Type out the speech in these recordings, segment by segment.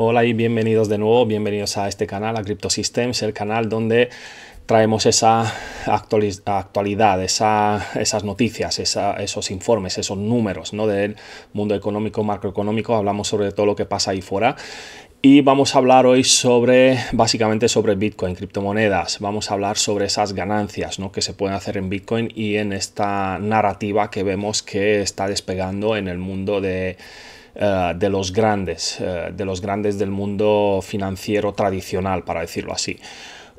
Hola y bienvenidos de nuevo, bienvenidos a este canal, a CryptoSystems, el canal donde traemos esa actualidad, esas noticias, esos informes, esos números ¿no? del mundo económico, macroeconómico, hablamos sobre todo lo que pasa ahí fuera. Y vamos a hablar hoy sobre, básicamente sobre Bitcoin, criptomonedas. Vamos a hablar sobre esas ganancias que se pueden hacer en Bitcoin y en esta narrativa que vemos que está despegando en el mundo de, eh, de los grandes, eh, de los grandes del mundo financiero tradicional, para decirlo así.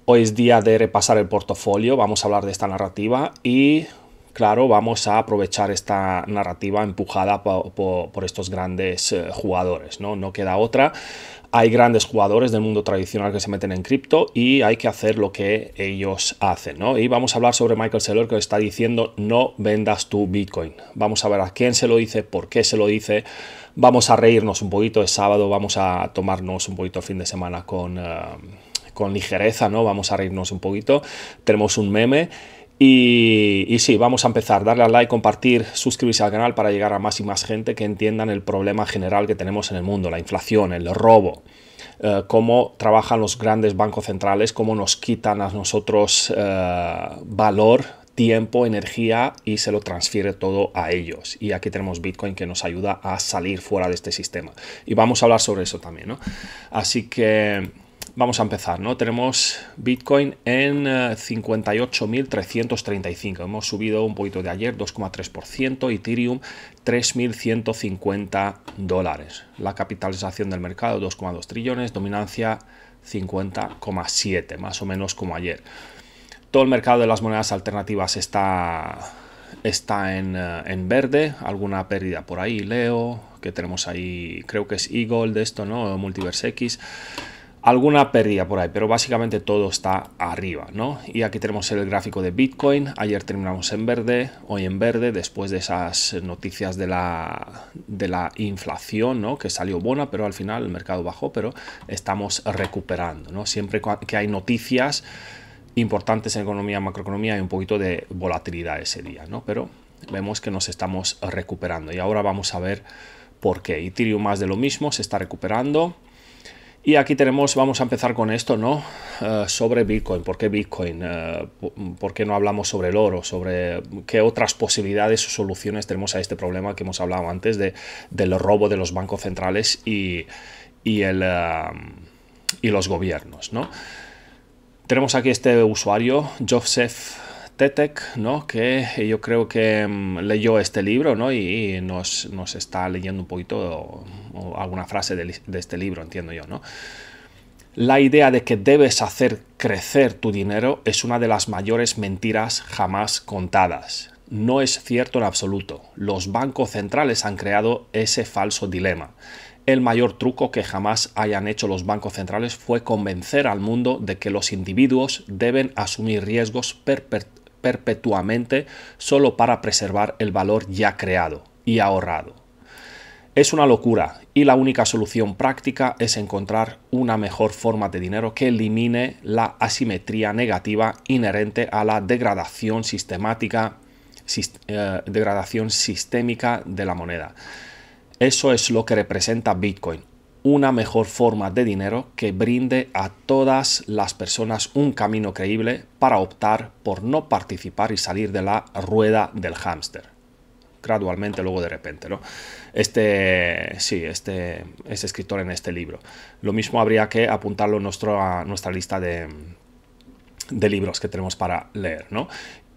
Hoy es día de repasar el portafolio, vamos a hablar de esta narrativa y claro, vamos a aprovechar esta narrativa empujada por, estos grandes eh, jugadores, ¿no? No queda otra. Hay grandes jugadores del mundo tradicional que se meten en cripto y hay que hacer lo que ellos hacen, Y vamos a hablar sobre Michael Saylor que está diciendo no vendas tu Bitcoin. Vamos a ver a quién se lo dice, por qué se lo dice vamos a reírnos un poquito, es sábado, vamos a tomarnos un poquito el fin de semana eh, con, ligereza, ¿no? Vamos a reírnos un poquito, tenemos un meme. Y, sí, vamos a empezar. Darle al like, compartir, suscribirse al canal para llegar a más y más gente que entiendan el problema general que tenemos en el mundo, la inflación, el robo, eh, cómo trabajan los grandes bancos centrales, cómo nos quitan a nosotros eh, valor tiempo, energía y se lo transfiere todo a ellos. Y aquí tenemos Bitcoin que nos ayuda a salir fuera de este sistema. Y vamos a hablar sobre eso también, Así que vamos a empezar, ¿no? Tenemos Bitcoin en 58.335. Eh, Hemos subido un poquito de ayer, 2,3%. Ethereum, 3.150 dólares. La capitalización del mercado, 2,2 trillones. Dominancia, 50,7, más o menos como ayer. Todo el mercado de las monedas alternativas está, está eh, en, verde. Alguna pérdida por ahí, Leo, que tenemos ahí, creo que es Eagle de esto, ¿no? Multiverse X alguna pérdida por ahí, pero básicamente todo está arriba, ¿no? Y aquí tenemos el gráfico de Bitcoin, ayer terminamos en verde, hoy en verde, después de esas noticias de la, de la inflación, ¿no? Que salió buena, pero al final el mercado bajó, pero estamos recuperando, ¿no? Siempre que hay noticias importantes en economía, macroeconomía y un poquito de volatilidad ese día, ¿no? Pero vemos que nos estamos recuperando y ahora vamos a ver por qué. Ethereum más de lo mismo, se está recuperando. Y aquí tenemos, vamos a empezar con esto, ¿no? Eh, sobre Bitcoin, ¿por qué Bitcoin? Eh, ¿Por qué no hablamos sobre el oro? ¿Sobre qué otras posibilidades o soluciones tenemos a este problema que hemos hablado antes de, del robo de los bancos centrales y, el, eh, y los gobiernos, ¿no? Tenemos aquí este usuario, Joseph Tetek, ¿no? que yo creo que mm, leyó este libro y, nos, está leyendo un poquito alguna frase de, este libro, entiendo yo. ¿no? La idea de que debes hacer crecer tu dinero es una de las mayores mentiras jamás contadas no es cierto en absoluto. Los bancos centrales han creado ese falso dilema. El mayor truco que jamás hayan hecho los bancos centrales fue convencer al mundo de que los individuos deben asumir riesgos perpetuamente solo para preservar el valor ya creado y ahorrado. Es una locura y la única solución práctica es encontrar una mejor forma de dinero que elimine la asimetría negativa inherente a la degradación sistemática, eh, degradación sistémica de la moneda. Eso es lo que representa Bitcoin, una mejor forma de dinero que brinde a todas las personas un camino creíble para optar por no participar y salir de la rueda del hámster. Gradualmente, luego de repente, ¿no? Este, sí, este, es este escritor en este libro. Lo mismo habría que apuntarlo nuestro, a nuestra lista de, libros que tenemos para leer, ¿no?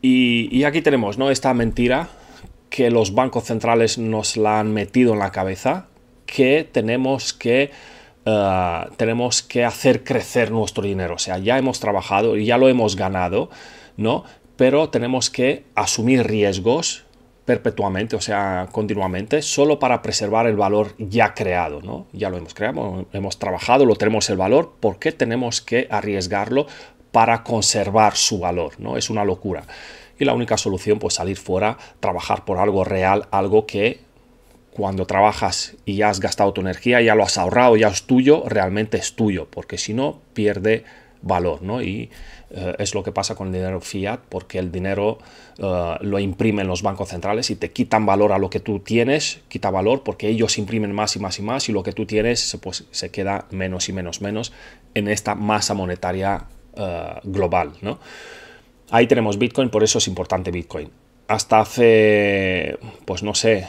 Y, y, aquí tenemos, ¿no? Esta mentira que los bancos centrales nos la han metido en la cabeza, que tenemos que eh, tenemos que hacer crecer nuestro dinero. O sea, ya hemos trabajado y ya lo hemos ganado, ¿no? Pero tenemos que asumir riesgos perpetuamente, o sea, continuamente, solo para preservar el valor ya creado, ¿no? Ya lo hemos creado, hemos trabajado, lo tenemos el valor, ¿por qué tenemos que arriesgarlo para conservar su valor, ¿no? Es una locura y la única solución pues salir fuera, trabajar por algo real, algo que cuando trabajas y ya has gastado tu energía, ya lo has ahorrado, ya es tuyo, realmente es tuyo, porque si no pierde valor, ¿no? Y eh, es lo que pasa con el dinero fiat, porque el dinero eh, lo imprimen los bancos centrales y te quitan valor a lo que tú tienes, quita valor porque ellos imprimen más y más y más y lo que tú tienes pues, se queda menos y menos menos en esta masa monetaria eh, global, ¿no? Ahí tenemos Bitcoin, por eso es importante Bitcoin. Hasta hace, pues no sé,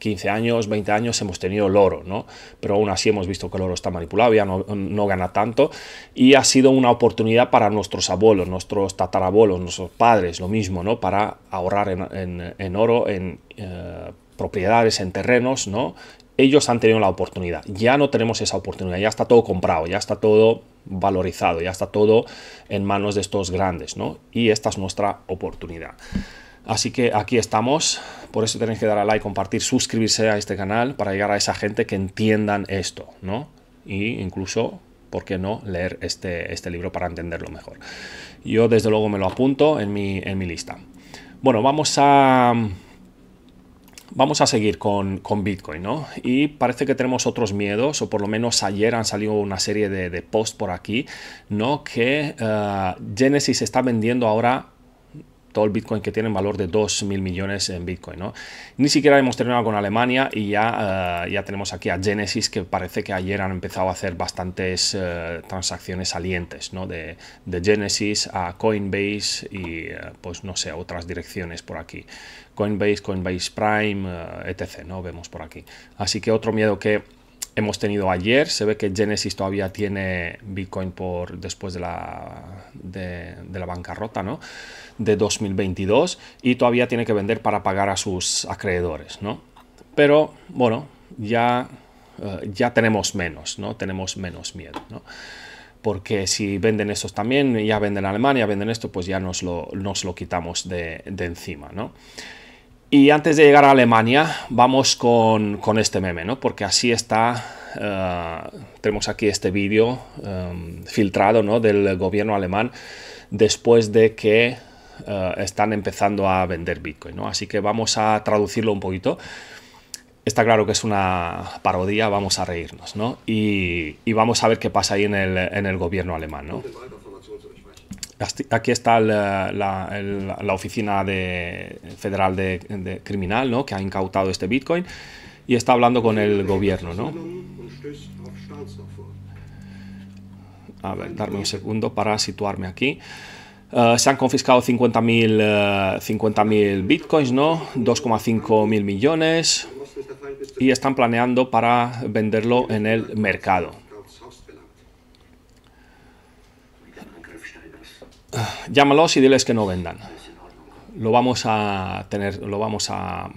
15 eh, años, 20 años hemos tenido el oro, ¿no? Pero aún así hemos visto que el oro está manipulado, ya no, gana tanto. Y ha sido una oportunidad para nuestros abuelos, nuestros tatarabuelos, nuestros padres, lo mismo, ¿no? Para ahorrar en, oro, en eh, propiedades, en terrenos, ¿no? ellos han tenido la oportunidad. Ya no tenemos esa oportunidad, ya está todo comprado, ya está todo valorizado, ya está todo en manos de estos grandes, ¿no? Y esta es nuestra oportunidad. Así que aquí estamos, por eso tenéis que dar a like, compartir, suscribirse a este canal para llegar a esa gente que entiendan esto, ¿no? Y incluso, ¿por qué no leer este, este libro para entenderlo mejor? Yo desde luego me lo apunto en mi, en mi lista. Bueno, vamos a vamos a seguir con, Bitcoin, ¿no? Y parece que tenemos otros miedos, o por lo menos ayer han salido una serie de, posts por aquí, ¿no? Que eh, Genesis está vendiendo ahora todo el Bitcoin que tiene valor de 2.000 millones en Bitcoin. Ni siquiera hemos terminado con Alemania y ya, eh, ya tenemos aquí a Genesis que parece que ayer han empezado a hacer bastantes eh, transacciones salientes, de, de, Genesis a Coinbase y eh, pues no sé, otras direcciones por aquí. Coinbase, Coinbase Prime, etc. ¿no? Vemos por aquí. Así que otro miedo que hemos tenido ayer. Se ve que Genesis todavía tiene Bitcoin por después de la, de, la bancarrota, ¿no? de 2022 y todavía tiene que vender para pagar a sus acreedores, ¿no? Pero bueno, ya, eh, ya tenemos menos, ¿no? Tenemos menos miedo, ¿no? Porque si venden estos también, ya venden Alemania, venden esto, pues ya nos lo, nos lo quitamos de, encima, ¿no? Y antes de llegar a Alemania, vamos con, este meme, ¿no? Porque así está, eh, tenemos aquí este vídeo eh, filtrado, ¿no? Del gobierno alemán después de que eh, están empezando a vender Bitcoin, ¿no? Así que vamos a traducirlo un poquito. Está claro que es una parodia, vamos a reírnos, ¿no? Y, vamos a ver qué pasa ahí en el, en el gobierno alemán, ¿no? Aquí está la, la, oficina de, federal de, de, criminal, ¿no? Que ha incautado este Bitcoin y está hablando con el gobierno, ¿no? A ver, darme un segundo para situarme aquí. Eh, se han confiscado 50.000 eh, mil bitcoins, ¿no? 2,5 mil millones. Y están planeando para venderlo en el mercado. Eh, llámalos y diles que no vendan. Lo vamos a tener, lo vamos a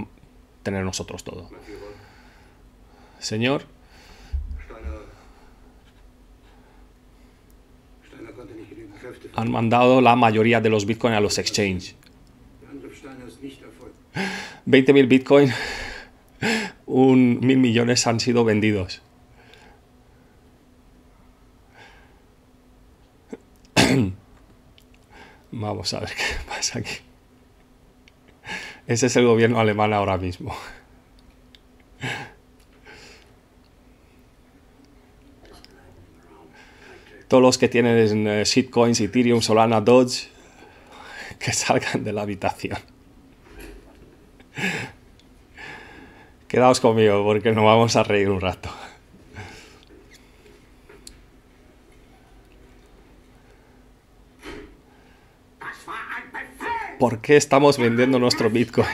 tener nosotros todo. Señor. han mandado la mayoría de los bitcoins a los exchanges. 20.000 bitcoins, un mil millones han sido vendidos. Vamos a ver qué pasa aquí. Ese es el gobierno alemán ahora mismo. todos los que tienen eh, shitcoins, Ethereum, Solana, Dodge, que salgan de la habitación. Quedaos conmigo porque nos vamos a reír un rato. ¿Por qué estamos vendiendo nuestro Bitcoin?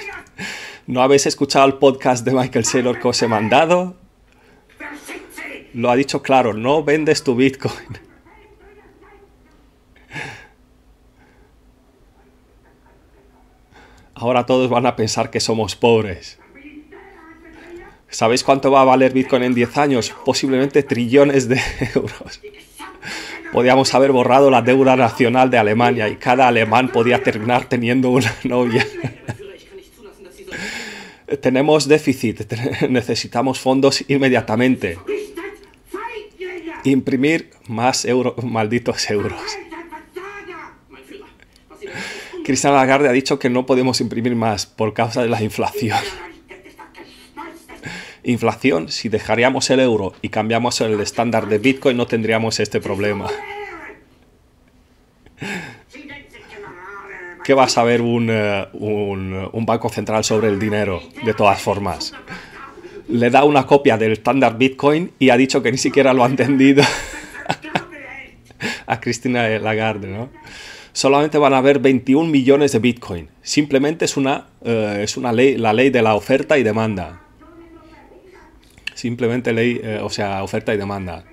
¿No habéis escuchado el podcast de Michael Saylor que os he mandado? Lo ha dicho claro, no vendes tu Bitcoin. Ahora todos van a pensar que somos pobres. ¿Sabéis cuánto va a valer Bitcoin en 10 años? Posiblemente trillones de euros. Podíamos haber borrado la deuda nacional de Alemania y cada alemán podía terminar teniendo una novia. Tenemos déficit, necesitamos fondos inmediatamente. Imprimir más euros, malditos euros. Cristina Lagarde ha dicho que no podemos imprimir más por causa de la inflación. Inflación, si dejaríamos el euro y cambiamos el estándar de Bitcoin no tendríamos este problema. ¿Qué va a saber un, eh, un banco central sobre el dinero? De todas formas, le da una copia del estándar Bitcoin y ha dicho que ni siquiera lo ha entendido a Cristina Lagarde, ¿no? solamente van a haber 21 millones de Bitcoin. Simplemente es una, eh, es una ley, la ley de la oferta y demanda. Simplemente ley, eh, o sea, oferta y demanda.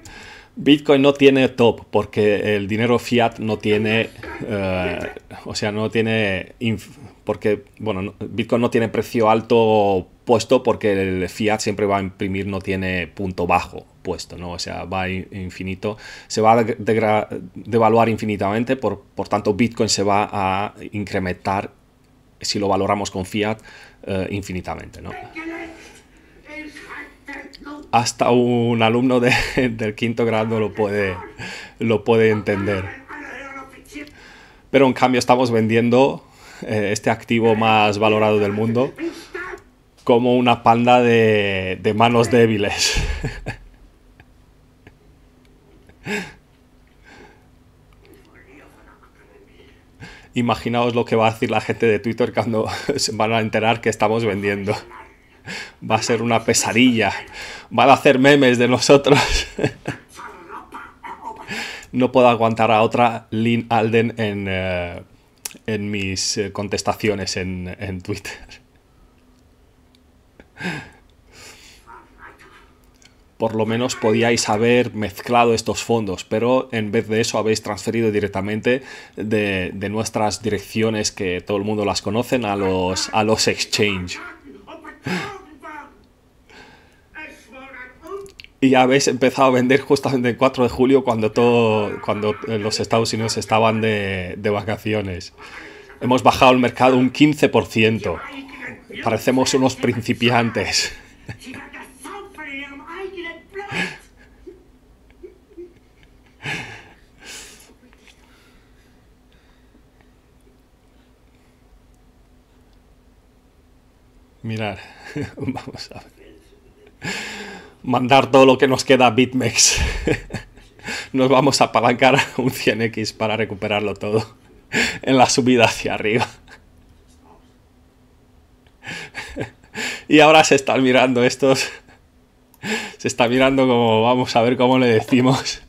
Bitcoin no tiene top porque el dinero fiat no tiene, eh, o sea, no tiene, porque, bueno, Bitcoin no tiene precio alto puesto porque el fiat siempre va a imprimir, no tiene punto bajo, puesto, ¿no? O sea, va infinito, se va a devaluar infinitamente, por, por tanto Bitcoin se va a incrementar, si lo valoramos con fiat, eh, infinitamente, Hasta un alumno del quinto grado lo puede, lo puede entender. Pero en cambio estamos vendiendo eh, este activo más valorado del mundo como una panda de manos débiles. Imaginaos lo que va a decir la gente de Twitter cuando se van a enterar que estamos vendiendo. Va a ser una pesadilla. Van a hacer memes de nosotros. No puedo aguantar a otra Lynn Alden en, eh, en mis eh, contestaciones en, en Twitter por lo menos podíais haber mezclado estos fondos, pero en vez de eso habéis transferido directamente de, nuestras direcciones que todo el mundo las conocen a los, a los exchange. Y habéis empezado a vender justamente el 4 de julio cuando, todo, cuando eh, los Estados Unidos estaban de, de vacaciones. Hemos bajado el mercado un 15%. Parecemos unos principiantes. Mirar, vamos a Mandar todo lo que nos queda a BitMEX. Nos vamos a apalancar un 100x para recuperarlo todo en la subida hacia arriba. Y ahora se están mirando estos. Se está mirando como vamos a ver cómo le decimos.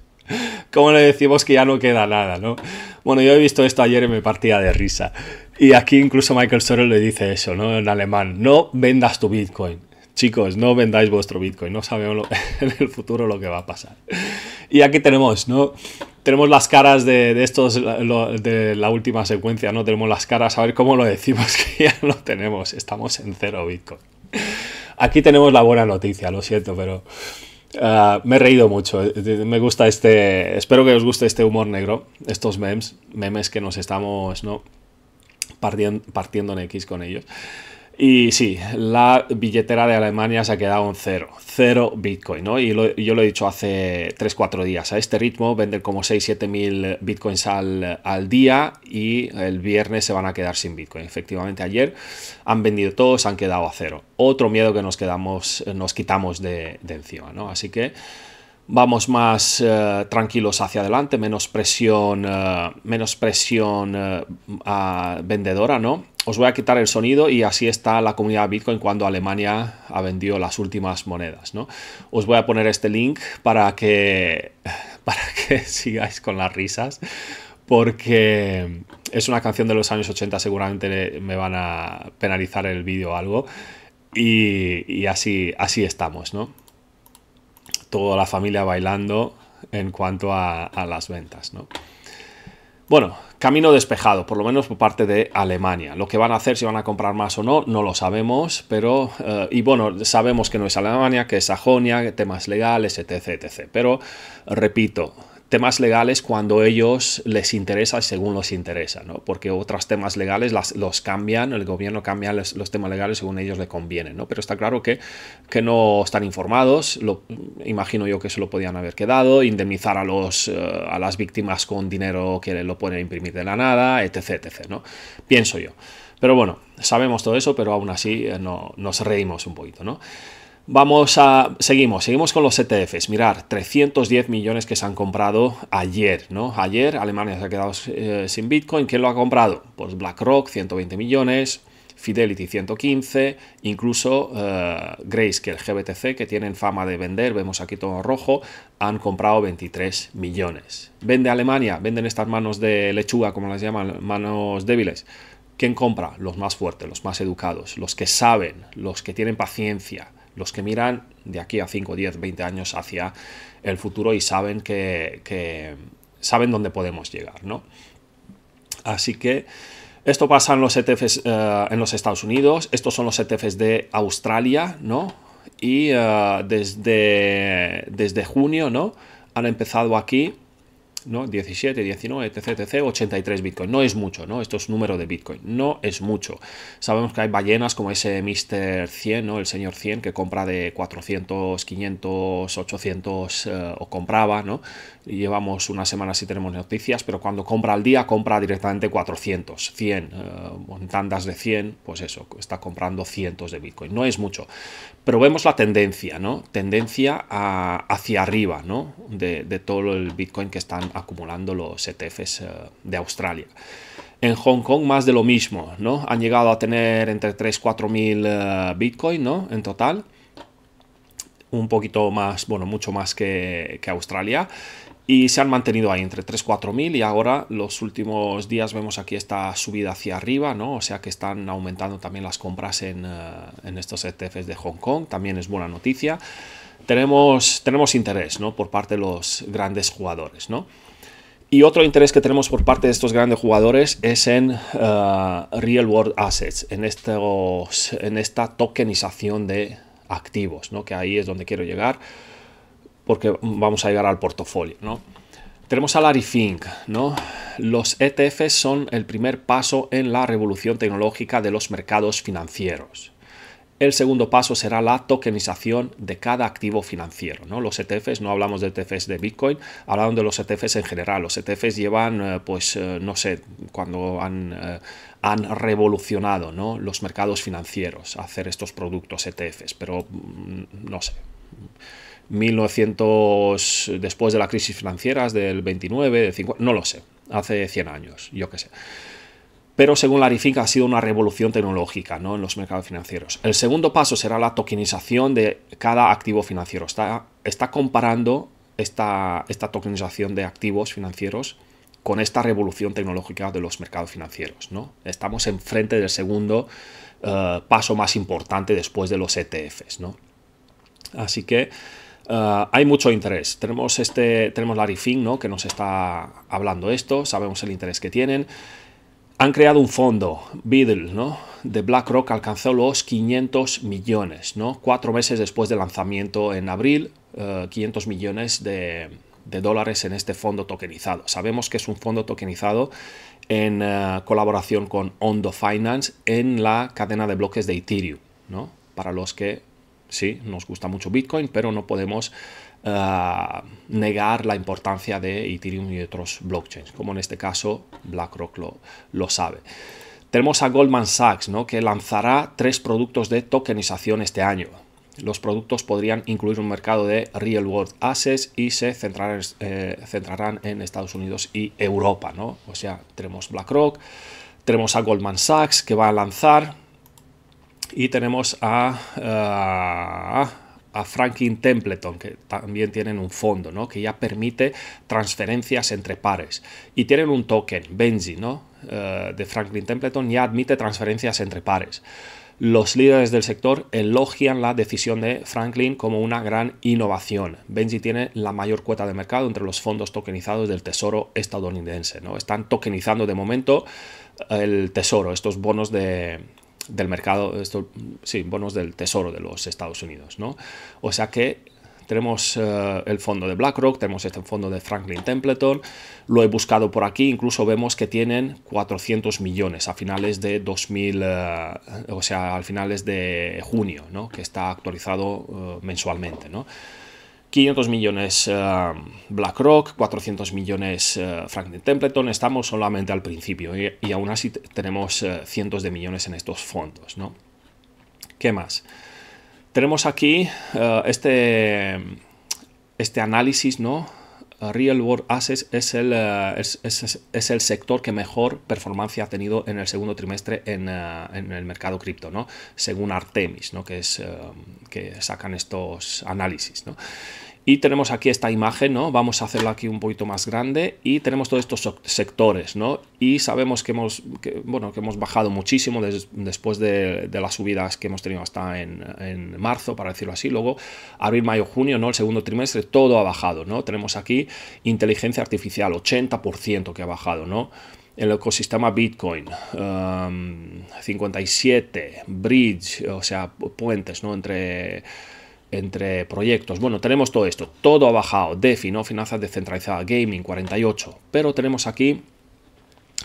Cómo le decimos que ya no queda nada, ¿no? Bueno, yo he visto esto ayer y me partía de risa. Y aquí incluso Michael Soros le dice eso, ¿no? En alemán, no vendas tu Bitcoin. Chicos, no vendáis vuestro Bitcoin, no sabemos en el futuro lo que va a pasar. Y aquí tenemos, ¿no? Tenemos las caras de, estos, de la última secuencia, ¿no? Tenemos las caras, a ver cómo lo decimos, que ya lo tenemos, estamos en cero Bitcoin. Aquí tenemos la buena noticia, lo siento, pero ah, me he reído mucho. Eh, me gusta este. Espero que os guste este humor negro, estos memes, memes que nos estamos, ¿no? partiendo, en X con ellos. Y sí, la billetera de Alemania se ha quedado en cero, cero Bitcoin, ¿no? Y yo lo he dicho hace 3-4 días, a ¿eh? este ritmo venden como 6-7 mil Bitcoins al, al, día y el viernes se van a quedar sin Bitcoin. Efectivamente, ayer han vendido todos, han quedado a cero. Otro miedo que nos, quedamos, nos quitamos de, de encima, ¿no? Así que vamos más eh, tranquilos hacia adelante, menos presión, eh, menos presión eh, vendedora, ¿no? Os voy a quitar el sonido y así está la comunidad Bitcoin cuando Alemania ha vendido las últimas monedas, ¿no? Os voy a poner este link para que, para que sigáis con las risas, porque es una canción de los años 80, seguramente me van a penalizar el vídeo o algo, y, y así, así estamos, ¿no? toda la familia bailando en cuanto a, las ventas, Bueno, camino despejado, por lo menos por parte de Alemania. Lo que van a hacer, si van a comprar más o no, no lo sabemos, pero... Eh, y bueno, sabemos que no es Alemania, que es Sajonia, temas legales, etc, etc. Pero, repito, temas legales cuando ellos les interesa según los interesa, ¿no? Porque otros temas legales las, los cambian, el gobierno cambia los, temas legales según ellos le conviene, ¿no? Pero está claro que, que no están informados, lo, imagino yo que se lo podían haber quedado, indemnizar a, los, eh, a las víctimas con dinero que lo pueden imprimir de la nada, etc., Pienso yo. Pero bueno, sabemos todo eso, pero aún así eh, nos reímos un poquito, ¿no? Vamos a. Seguimos, seguimos con los ETFs. Mirar, 310 millones que se han comprado ayer, ¿no? Ayer Alemania se ha quedado eh, sin Bitcoin. ¿Quién lo ha comprado? Pues BlackRock, 120 millones. Fidelity 115, incluso eh, Grace, que el GBTC, que tienen fama de vender, vemos aquí todo rojo, han comprado 23 millones. ¿Vende Alemania? ¿Venden estas manos de lechuga, como las llaman, manos débiles? ¿Quién compra? Los más fuertes, los más educados, los que saben, los que tienen paciencia, los que miran de aquí a 5, 10, 20 años hacia el futuro y saben que, saben dónde podemos llegar, ¿no? Así que esto pasa en los ETFs eh, en los Estados Unidos, estos son los ETFs de Australia, ¿no? Y eh, desde, desde junio, ¿no? Han empezado aquí 17, 19, etc, etc, 83 Bitcoin. No es mucho, ¿no? Esto es número de Bitcoin. No es mucho. Sabemos que hay ballenas como ese Mr. 100, ¿no? El señor 100 que compra de 400, 500, 800 o compraba, ¿no? Y llevamos una semana si tenemos noticias, pero cuando compra al día compra directamente 400, 100, eh, de 100, pues eso, está comprando cientos de Bitcoin. No es mucho. Pero vemos la tendencia, ¿no? Tendencia hacia arriba, ¿no? De, de todo el Bitcoin que están acumulando los ETFs eh, de Australia. En Hong Kong más de lo mismo, ¿no? Han llegado a tener entre 3 4 mil eh, Bitcoin, ¿no? En total. Un poquito más, bueno, mucho más que, Australia y se han mantenido ahí entre 3 4 mil y ahora los últimos días vemos aquí esta subida hacia arriba no o sea que están aumentando también las compras en, eh, estos ETFs de Hong Kong también es buena noticia tenemos tenemos interés no por parte de los grandes jugadores no y otro interés que tenemos por parte de estos grandes jugadores es en eh, real world assets, en, en esta tokenización de activos, ¿no? que ahí es donde quiero llegar, porque vamos a llegar al portafolio. ¿no? Tenemos a Larry Fink, ¿no? los ETFs son el primer paso en la revolución tecnológica de los mercados financieros. El segundo paso será la tokenización de cada activo financiero. ¿no? Los ETFs, no hablamos de ETFs de Bitcoin, hablamos de los ETFs en general. Los ETFs llevan, eh, pues, eh, no sé, cuando han, eh, revolucionado los mercados financieros, hacer estos productos ETFs, pero mm, no sé. 1900, después de la crisis financiera del 29, de no lo sé, hace 100 años, yo qué sé pero según Fink ha sido una revolución tecnológica ¿no? en los mercados financieros. El segundo paso será la tokenización de cada activo financiero. Está, está comparando esta, esta tokenización de activos financieros con esta revolución tecnológica de los mercados financieros. ¿no? Estamos enfrente del segundo eh, paso más importante después de los ETFs. Así que eh, hay mucho interés. Tenemos, este, tenemos Larry Fink ¿no? que nos está hablando esto, sabemos el interés que tienen han creado un fondo, Biddle, ¿no? de BlackRock alcanzó los 500 millones, ¿no? cuatro meses después del lanzamiento en abril, 500 eh, millones de, dólares en este fondo tokenizado. Sabemos que es un fondo tokenizado en eh, colaboración con Ondo Finance en la cadena de bloques de Ethereum, ¿no? para los que sí, nos gusta mucho Bitcoin, pero no podemos eh, negar la importancia de Ethereum y otros blockchains, como en este caso BlackRock lo, sabe. Tenemos a Goldman Sachs, ¿no? que lanzará tres productos de tokenización este año. Los productos podrían incluir un mercado de real world assets y se centrarán, eh, en Estados Unidos y Europa. ¿no? O sea, tenemos BlackRock, tenemos a Goldman Sachs que va a lanzar y tenemos a, eh, Franklin Templeton, que también tienen un fondo, ¿no? que ya permite transferencias entre pares. Y tienen un token, Benji, ¿no? Eh, de Franklin Templeton, ya admite transferencias entre pares. Los líderes del sector elogian la decisión de Franklin como una gran innovación. Benji tiene la mayor cuota de mercado entre los fondos tokenizados del Tesoro estadounidense. ¿no? Están tokenizando de momento el Tesoro, estos bonos de, del mercado, esto, sí, bonos del Tesoro de los Estados Unidos, ¿no? O sea que tenemos eh, el fondo de BlackRock, tenemos este fondo de Franklin Templeton, lo he buscado por aquí, incluso vemos que tienen 400 millones a finales de 2000, eh, o sea, al finales de junio, ¿no? que está actualizado eh, mensualmente. ¿no? 500 millones eh, BlackRock, 400 millones eh, Franklin Templeton, estamos solamente al principio y, aún así tenemos eh, cientos de millones en estos fondos, ¿no? ¿Qué más? Tenemos aquí este, este análisis, ¿no? Ah, Real World Assets es el, eh, es, el sector que mejor performance ha tenido en el segundo trimestre en, eh, el mercado cripto, ¿no? según Artemis, ¿no? que, es, eh, que sacan estos análisis. ¿no? Y tenemos aquí esta imagen, ¿no? Vamos a hacerla aquí un poquito más grande y tenemos todos estos sectores, ¿no? Y sabemos que hemos, bueno, que hemos bajado muchísimo después de, las subidas que hemos tenido hasta en, marzo, para decirlo así. Luego, abril, mayo, junio, ¿no? El segundo trimestre, todo ha bajado, ¿no? Tenemos aquí inteligencia artificial, 80% que ha bajado, ¿no? el ecosistema Bitcoin, 57, um, Bridge, o sea, puentes, ¿no? Entre entre proyectos. Bueno, tenemos todo esto. Todo ha bajado. DeFi, ¿no? Finanzas descentralizadas. Gaming, 48. Pero tenemos aquí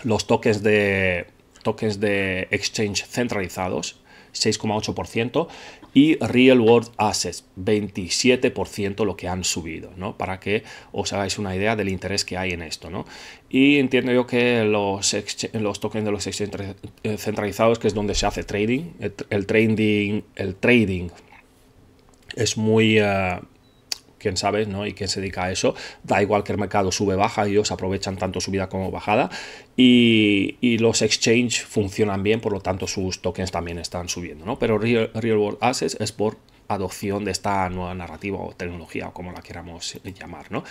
los tokens de, tokens de exchange centralizados, 6,8%, y real world assets, 27% lo que han subido, ¿no? Para que os hagáis una idea del interés que hay en esto, ¿no? Y entiendo yo que los, los tokens de los exchange eh, centralizados, que es donde se hace trading, el trading, el trading es muy... Eh, quién sabe, ¿no? Y quién se dedica a eso. Da igual que el mercado sube, baja, ellos aprovechan tanto subida como bajada. Y, los exchange funcionan bien, por lo tanto sus tokens también están subiendo, ¿no? Pero Real, World Assets es por adopción de esta nueva narrativa o tecnología o como la queramos llamar, ¿no?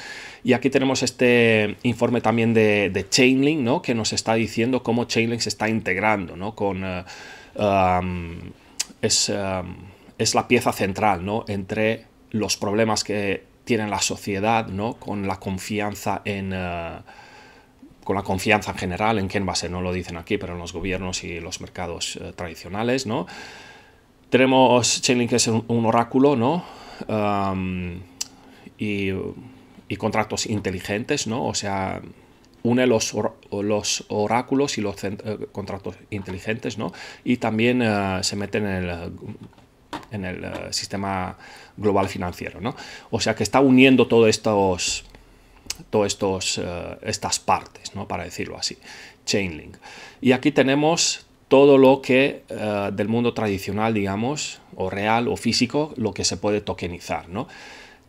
Y aquí tenemos este informe también de, Chainlink, ¿no? Que nos está diciendo cómo Chainlink se está integrando, ¿no? Con... Eh, um, es... Um, es la pieza central, ¿no? Entre los problemas que tiene la sociedad, ¿no? Con la confianza en... Eh, con la confianza en general, en qué va no lo dicen aquí, pero en los gobiernos y los mercados eh, tradicionales, ¿no? Tenemos Chainlink, que es un, oráculo, ¿no? y, contratos inteligentes, ¿no? O sea, une los, los oráculos y los eh, contratos inteligentes, ¿no? Y también se meten en el en el eh, sistema global financiero. O sea que está uniendo todos estos, todos estos, eh, estas partes, ¿no? para decirlo así, Chainlink. Y aquí tenemos todo lo que eh, del mundo tradicional, digamos, o real o físico, lo que se puede tokenizar. ¿no?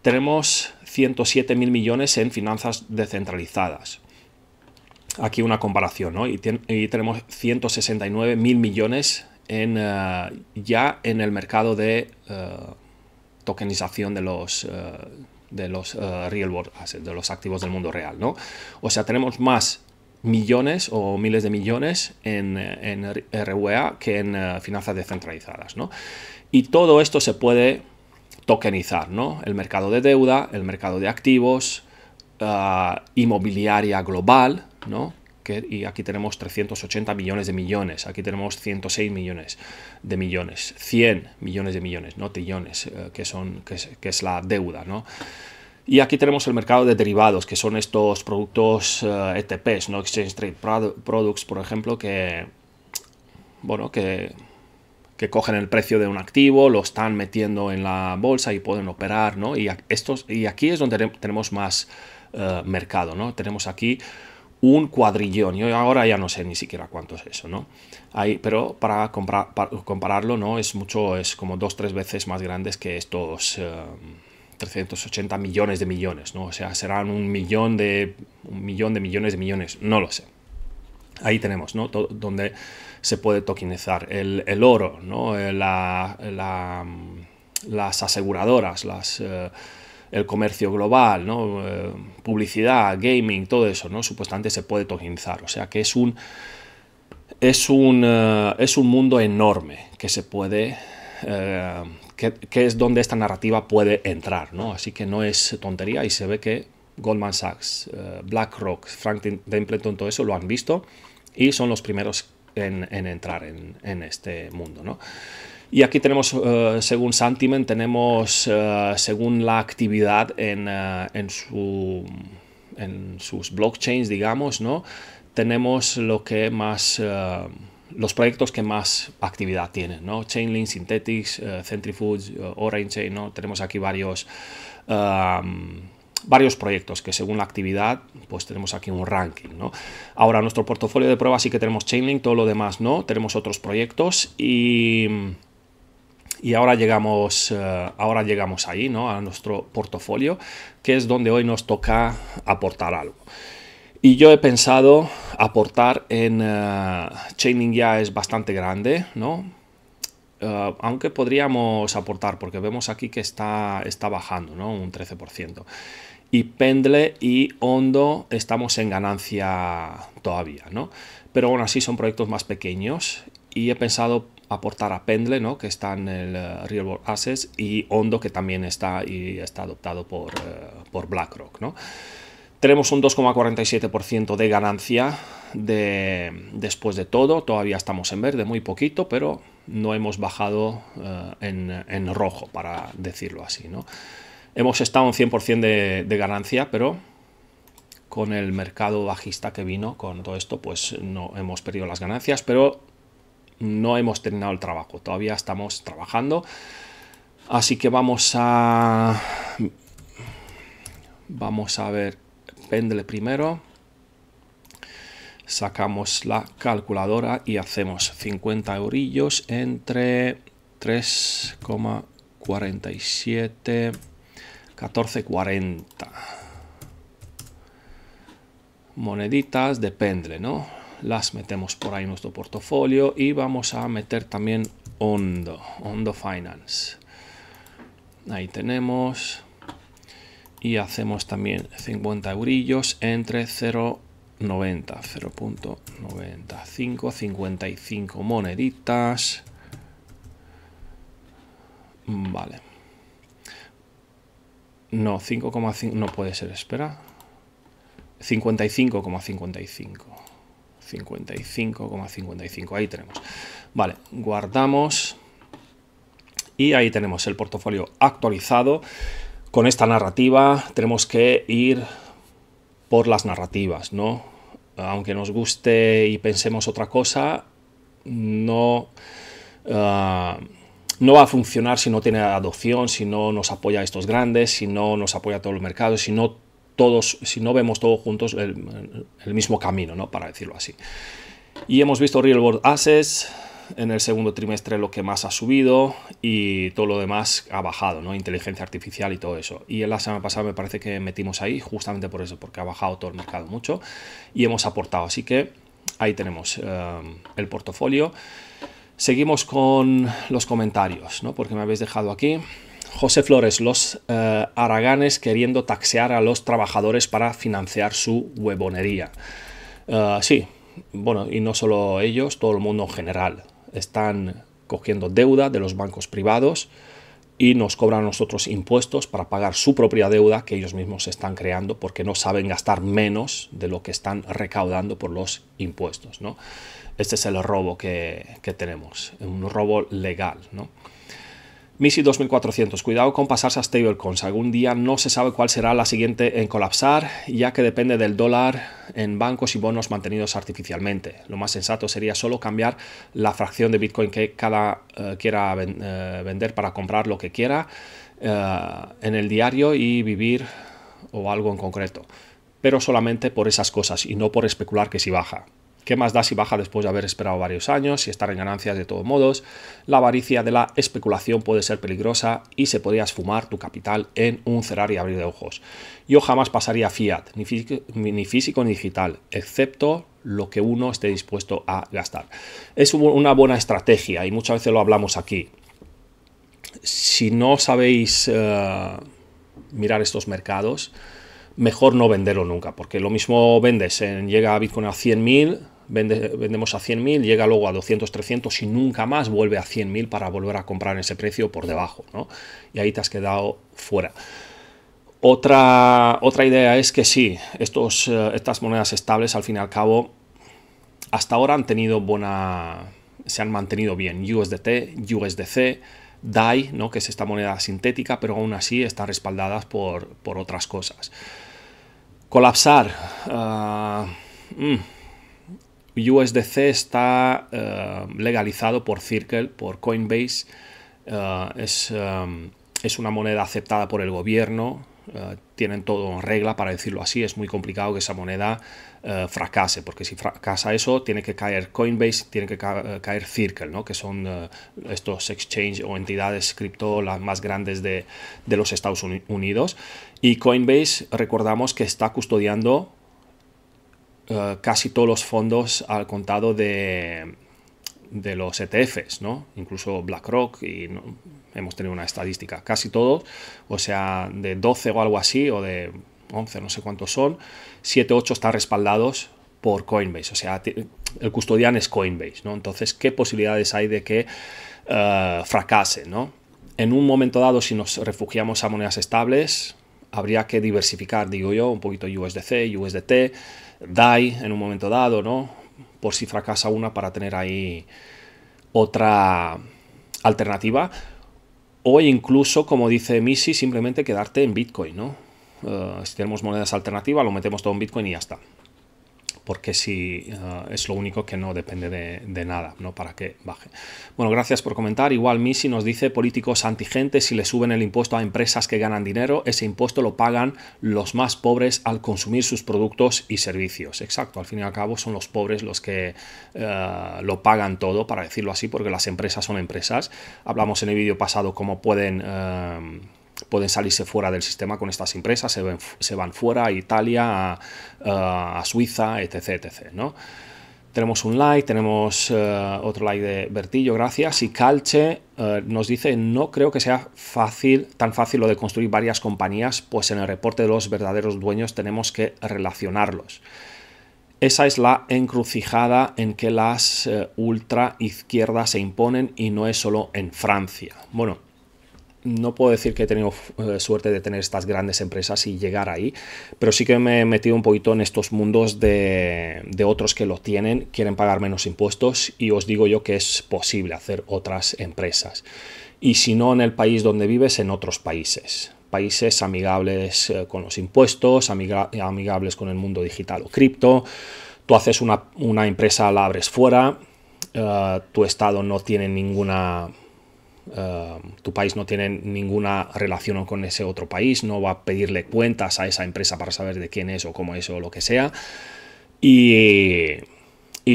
Tenemos 107 mil millones en finanzas descentralizadas. Aquí una comparación, Y, y tenemos 169 mil millones en, eh, ya en el mercado de eh, tokenización de los, eh, de los real world de los activos del mundo real, ¿no? O sea, tenemos más millones o miles de millones en, en RWA e que en finanzas descentralizadas, ¿no? Y todo esto se puede tokenizar, ¿no? El mercado de deuda, el mercado de activos, inmobiliaria global, ¿no? y aquí tenemos 380 millones de millones, aquí tenemos 106 millones de millones, 100 millones de millones, no trillones, eh, que, son, que es, la deuda, ¿no? Y aquí tenemos el mercado de derivados, que son estos productos ETPs, eh, e ¿no? Exchange Trade Products, por ejemplo, que, bueno, que, que cogen el precio de un activo, lo están metiendo en la bolsa y pueden operar, ¿no? Y, estos, y aquí es donde tenemos más eh, mercado, ¿no? Tenemos aquí un cuadrillón. y ahora ya no sé ni siquiera cuánto es eso, ¿no? Hay, pero para, comprar, compararlo, ¿no? Es mucho, es como dos, tres veces más grandes que estos 380 eh, millones de millones, ¿no? O sea, serán un millón de, un millón de millones de millones, no lo sé. Ahí tenemos, ¿no? donde se puede tokenizar el, oro, ¿no? Eh, la, mm, las aseguradoras, las... Eh, el comercio global, eh, publicidad, gaming, todo eso, ¿no? Supuestamente se puede tokenizar. O sea que es un. Es un, eh, es un mundo enorme que se puede. Eh, que, es donde esta narrativa puede entrar, ¿no? Así que no es tontería y se ve que Goldman Sachs, BlackRock, Franklin Templeton, todo eso lo han visto y son los primeros en, entrar en, en, este mundo, ¿no? Y aquí tenemos, eh, según Santiment, tenemos eh, según la actividad eh, en, su, en, sus blockchains, digamos, ¿no? Tenemos lo que más los proyectos que más actividad tienen, ¿no? Chainlink, Synthetics, Centrifuge, Orange Chain, ¿no? Tenemos aquí varios, varios proyectos que según la actividad, pues tenemos aquí un ranking, ¿no? Ahora, nuestro portafolio de pruebas sí que tenemos Chainlink, todo lo demás no, tenemos otros proyectos y y ahora llegamos, eh, ahora llegamos ahí, ¿no? A nuestro portafolio, que es donde hoy nos toca aportar algo. Y yo he pensado aportar en eh, Chaining ya es bastante grande, ¿no? Eh, aunque podríamos aportar, porque vemos aquí que está, está bajando, ¿no? Un 13%. Y Pendle y Hondo estamos en ganancia todavía, ¿no? Pero aún así son proyectos más pequeños y he pensado aportar a Pendle, ¿no? que está en el eh, Real World Assets, y Hondo, que también está y está adoptado por, eh, BlackRock. ¿no? Tenemos un 2,47% de ganancia de, después de todo, todavía estamos en verde, muy poquito, pero no hemos bajado eh, en, rojo, para decirlo así. ¿no? Hemos estado un 100% de, de ganancia, pero con el mercado bajista que vino con todo esto, pues no hemos perdido las ganancias, pero no hemos terminado el trabajo, todavía estamos trabajando. Así que vamos a... Vamos a ver Pendle primero. Sacamos la calculadora y hacemos 50 eurillos entre 3,47, 14,40. Moneditas de Pendle, ¿no? las metemos por ahí en nuestro portafolio y vamos a meter también Hondo, Hondo Finance. Ahí tenemos. Y hacemos también 50 eurillos entre 0,90, 0.95, 55 moneditas. Vale. No, 5,5 no puede ser, espera. 55,55. 55. 55,55. Ahí tenemos. Vale, guardamos. Y ahí tenemos el portafolio actualizado. Con esta narrativa tenemos que ir por las narrativas, ¿no? Aunque nos guste y pensemos otra cosa, no... Ah, no va a funcionar si no tiene adopción, si no nos apoya a estos grandes, si no nos apoya a todo el mercado, si no todos, si no vemos todos juntos el, mismo camino, ¿no? Para decirlo así. Y hemos visto Real World Assets, en el segundo trimestre lo que más ha subido y todo lo demás ha bajado, ¿no? Inteligencia artificial y todo eso. Y en la semana pasada me parece que metimos ahí justamente por eso, porque ha bajado todo el mercado mucho y hemos aportado. Así que ahí tenemos eh, el portafolio. Seguimos con los comentarios, ¿no? Porque me habéis dejado aquí. José Flores, los eh, araganes queriendo taxear a los trabajadores para financiar su huevonería. Eh, sí, bueno, y no solo ellos, todo el mundo en general. Están cogiendo deuda de los bancos privados y nos cobran a nosotros impuestos para pagar su propia deuda que ellos mismos están creando porque no saben gastar menos de lo que están recaudando por los impuestos. ¿no? Este es el robo que, que tenemos, un robo legal. ¿no? MISI 2400, cuidado con pasarse a stablecoins. Algún día no se sabe cuál será la siguiente en colapsar, ya que depende del dólar en bancos y bonos mantenidos artificialmente. Lo más sensato sería solo cambiar la fracción de Bitcoin que cada eh, quiera eh, vender para comprar lo que quiera eh, en el diario y vivir o algo en concreto. Pero solamente por esas cosas y no por especular que si baja. ¿Qué más da si baja después de haber esperado varios años, y estar en ganancias de todos modos? La avaricia de la especulación puede ser peligrosa y se podría esfumar tu capital en un cerrar y abrir de ojos. Yo jamás pasaría fiat, ni físico, ni digital, excepto lo que uno esté dispuesto a gastar. Es una buena estrategia y muchas veces lo hablamos aquí. Si no sabéis eh, mirar estos mercados, mejor no venderlo nunca, porque lo mismo vendes, en, llega a Bitcoin a 100.000 vendemos a 100.000, llega luego a 200, 300 y nunca más vuelve a 100.000 para volver a comprar en ese precio por debajo, ¿no? Y ahí te has quedado fuera. Otra, otra idea es que sí, estos, eh, estas monedas estables al fin y al cabo hasta ahora han tenido buena, se han mantenido bien. USDT, USDC, DAI, ¿no? que es esta moneda sintética, pero aún así están respaldadas por, otras cosas. Colapsar. Ah, mm. USDC está eh, legalizado por Circle, por Coinbase. Eh, eh, es, una moneda aceptada por el gobierno. tienen todo en regla, para decirlo así. Es muy complicado que esa moneda fracase, porque si fracasa eso, tiene que caer Coinbase, tiene que caer Circle, ¿no? que son estos exchange o entidades cripto las más grandes de, de los Estados Unidos. Y Coinbase, recordamos que está custodiando eh, casi todos los fondos al contado de, los ETFs, Incluso BlackRock y hemos tenido una estadística, casi todos, o sea, de 12 o algo así, o de 11, no sé cuántos son, 7, 8 están respaldados por Coinbase, o sea, el custodian es Coinbase, ¿no? Entonces, ¿qué posibilidades hay de que eh, fracase, En un momento dado, si nos refugiamos a monedas estables, habría que diversificar, digo yo, un poquito USDC, USDT, DAI en un momento dado, ¿no? Por si fracasa una para tener ahí otra alternativa. O incluso, como dice Missy, simplemente quedarte en Bitcoin, ¿no? Eh, si tenemos monedas alternativas, lo metemos todo en Bitcoin y ya está porque si eh, es lo único que no depende de, nada, ¿no? Para que baje. Bueno, gracias por comentar. Igual Misi nos dice políticos antigentes, si le suben el impuesto a empresas que ganan dinero, ese impuesto lo pagan los más pobres al consumir sus productos y servicios. Exacto, al fin y al cabo son los pobres los que eh, lo pagan todo, para decirlo así, porque las empresas son empresas. Hablamos en el vídeo pasado cómo pueden... Eh, pueden salirse fuera del sistema con estas empresas, se, van fuera a Italia, a, eh, Suiza, etc. Tenemos un like, tenemos eh, otro like de Bertillo, gracias. Y Calche eh, nos dice, no creo que sea fácil, tan fácil lo de construir varias compañías, pues en el reporte de los verdaderos dueños tenemos que relacionarlos. Esa es la encrucijada en que las ultraizquierdas ultra izquierdas se imponen y no es solo en Francia. Bueno, no puedo decir que he tenido eh, suerte de tener estas grandes empresas y llegar ahí, pero sí que me he metido un poquito en estos mundos de, otros que lo tienen, quieren pagar menos impuestos y os digo yo que es posible hacer otras empresas. Y si no en el país donde vives, en otros países. Países amigables eh, con los impuestos, amigables con el mundo digital o cripto. Tú haces una, empresa, la abres fuera, eh, tu estado no tiene ninguna Em, tu país no tiene ninguna relación con ese otro país, no va a pedirle cuentas a esa empresa para saber de quién es o cómo es o lo que sea. Y,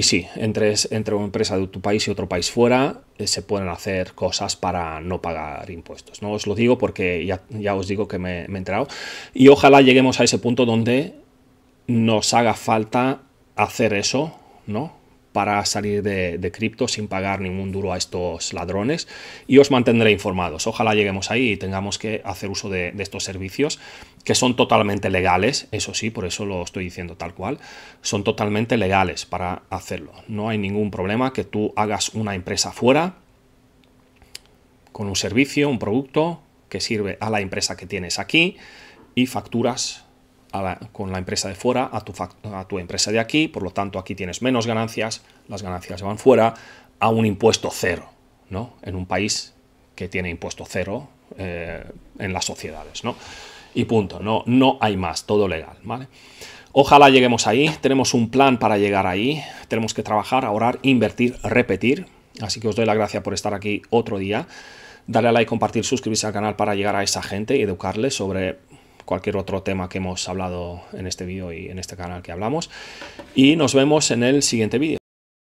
sí, entre, una empresa de tu país y otro país fuera eh, se pueden hacer cosas para no pagar impuestos. No os lo digo porque ya, os digo que me, me he enterado. Y ojalá lleguemos a ese punto donde nos haga falta hacer eso, ¿no? para salir de, cripto sin pagar ningún duro a estos ladrones y os mantendré informados. Ojalá lleguemos ahí y tengamos que hacer uso de, de, estos servicios que son totalmente legales, eso sí, por eso lo estoy diciendo tal cual, son totalmente legales para hacerlo. No hay ningún problema que tú hagas una empresa fuera con un servicio, un producto que sirve a la empresa que tienes aquí y facturas con la empresa de fuera a tu, a tu empresa de aquí, por lo tanto aquí tienes menos ganancias, las ganancias van fuera, a un impuesto cero, ¿no? En un país que tiene impuesto cero eh, en las sociedades, ¿no? Y punto, no, no hay más, todo legal, ¿vale? Ojalá lleguemos ahí, tenemos un plan para llegar ahí, tenemos que trabajar, ahorrar, invertir, repetir, así que os doy la gracia por estar aquí otro día, dale a like, compartir, suscribirse al canal para llegar a esa gente y educarles sobre cualquier otro tema que hemos hablado en este vídeo y en este canal que hablamos. Y nos vemos en el siguiente vídeo.